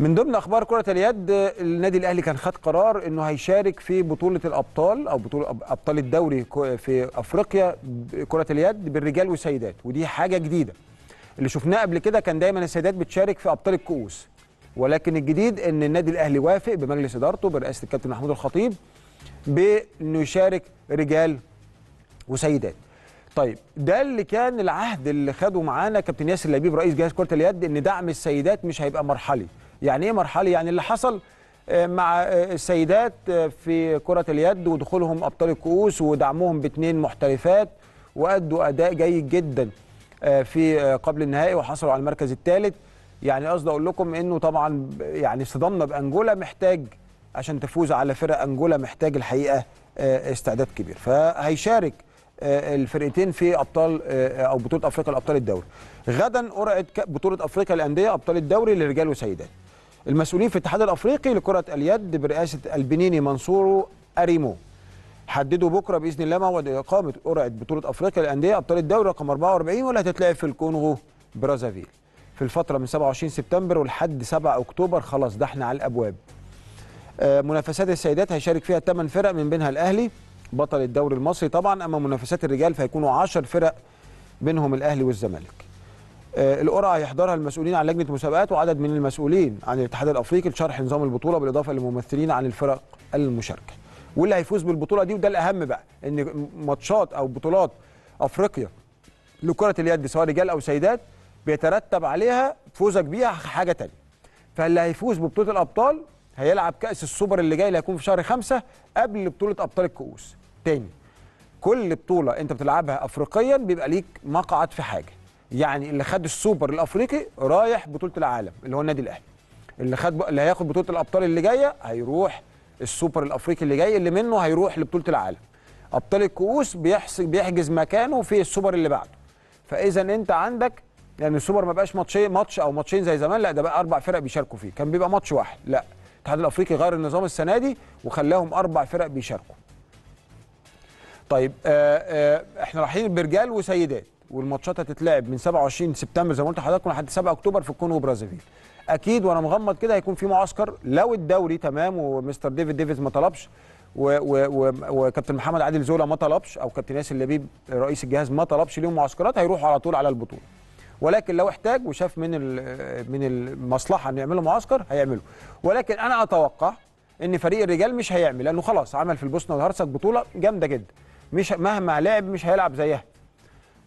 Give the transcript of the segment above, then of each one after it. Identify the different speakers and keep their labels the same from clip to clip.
Speaker 1: من ضمن اخبار كره اليد النادي الاهلي كان خد قرار انه هيشارك في بطوله الابطال او بطوله ابطال الدوري في افريقيا كره اليد بالرجال والسيدات ودي حاجه جديده اللي شفناه قبل كده كان دايما السيدات بتشارك في ابطال الكؤوس ولكن الجديد ان النادي الاهلي وافق بمجلس ادارته برئاسه الكابتن محمود الخطيب بانه يشارك رجال وسيدات طيب ده اللي كان العهد اللي خده معانا كابتن ياسر لبيب رئيس جهاز كره اليد ان دعم السيدات مش هيبقى مرحلي يعني ايه مرحله يعني اللي حصل آه، مع آه، السيدات آه، في كرة اليد ودخولهم أبطال الكؤوس ودعمهم باثنين محترفات وأدوا أداء جيد جدا في قبل النهائي وحصلوا على المركز الثالث يعني قصدي أقول لكم إنه طبعا يعني اصطدامنا بأنجولا محتاج عشان تفوز على فرق أنجولا محتاج الحقيقة استعداد كبير فهيشارك الفرقتين في ابطال او بطوله افريقيا لابطال الدوري غدا قرعه بطوله افريقيا الانديه ابطال الدوري لرجال وسيدات المسؤولين في الاتحاد الافريقي لكره اليد برئاسه البنيني منصور اريمو حددوا بكره باذن الله موعد اقامه قرعه بطوله افريقيا للانديه ابطال الدوري رقم 44 واللي هتتلعب في الكونغو برازافيل في الفتره من 27 سبتمبر ولحد 7 اكتوبر خلاص ده احنا على الابواب آه، منافسات السيدات هيشارك فيها 8 فرق من بينها الاهلي بطل الدوري المصري طبعا اما منافسات الرجال فهيكونوا 10 فرق بينهم الاهلي والزمالك آه، القرعه هيحضرها المسؤولين عن لجنه المسابقات وعدد من المسؤولين عن الاتحاد الافريقي لشرح نظام البطوله بالاضافه لممثلين عن الفرق المشاركه واللي هيفوز بالبطوله دي وده الاهم بقى ان ماتشات او بطولات افريقيا لكره اليد سواء رجال او سيدات بيترتب عليها فوزك بيها حاجه تانية فاللي هيفوز ببطوله الابطال هيلعب كاس السوبر اللي جاي اللي هيكون في شهر خمسة قبل بطوله ابطال الكؤوس تاني كل بطوله انت بتلعبها افريقيا بيبقى ليك مقعد في حاجه يعني اللي خد السوبر الافريقي رايح بطوله العالم اللي هو النادي الاهلي اللي خد اللي هياخد بطوله الابطال اللي جايه هيروح السوبر الافريقي اللي جاي اللي منه هيروح لبطوله العالم ابطال الكؤوس بيحسب بيحجز مكانه في السوبر اللي بعده فاذا انت عندك يعني السوبر ما بقاش ماتشين ماتش او ماتشين زي زمان لا ده بقى اربع فرق بيشاركوا فيه كان بيبقى ماتش واحد لا الاتحاد الافريقي غير النظام السنه دي وخلاهم اربع فرق بيشاركوا طيب آآ آه، آآ آه، احنا رايحين برجال وسيدات والماتشات هتتلعب من 27 سبتمبر زي ما قلت لحضراتكم لحد 7 اكتوبر في الكونغو برازيفيل اكيد وانا مغمض كده هيكون في معسكر لو الدوري تمام ومستر ديفيد ديفيز ما طلبش وكابتن محمد عادل زولا ما طلبش او كابتن ياسر لبيب رئيس الجهاز ما طلبش ليهم معسكرات هيروحوا على طول على البطوله ولكن لو احتاج وشاف من من المصلحه ان يعملوا معسكر هيعمله ولكن انا اتوقع ان فريق الرجال مش هيعمل لانه خلاص عمل في البوسنه والهرسك بطوله جامده جدا مش مهما لعب مش هيلعب زيها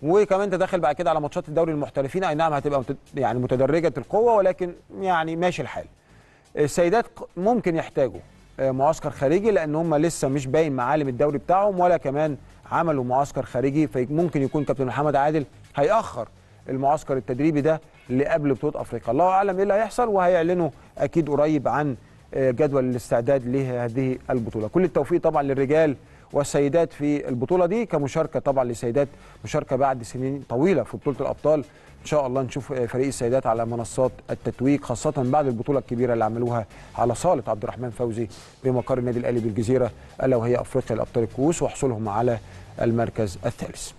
Speaker 1: وكمان انت داخل بعد كده على ماتشات الدوري المحترفين اي نعم هتبقى يعني متدرجه القوه ولكن يعني ماشي الحال السيدات ممكن يحتاجوا آه، معسكر خارجي لان هم لسه مش باين معالم الدوري بتاعهم ولا كمان عملوا معسكر خارجي فممكن يكون كابتن محمد عادل هيأخر المعسكر التدريبي ده لقبل بطوله افريقيا الله اعلم ايه اللي هيحصل وهيعلنوا اكيد قريب عن آه، جدول الاستعداد لهذه البطوله كل التوفيق طبعا للرجال والسيدات في البطوله دي كمشاركه طبعا للسيدات مشاركه بعد سنين طويله في بطوله الابطال ان شاء الله نشوف آه، فريق السيدات على منصات التتويج خاصه بعد البطوله الكبيره اللي عملوها على صاله عبد الرحمن فوزي بمقر النادي الاهلي بالجزيره الا وهي افريقيا الابطال الكؤوس وحصولهم على المركز الثالث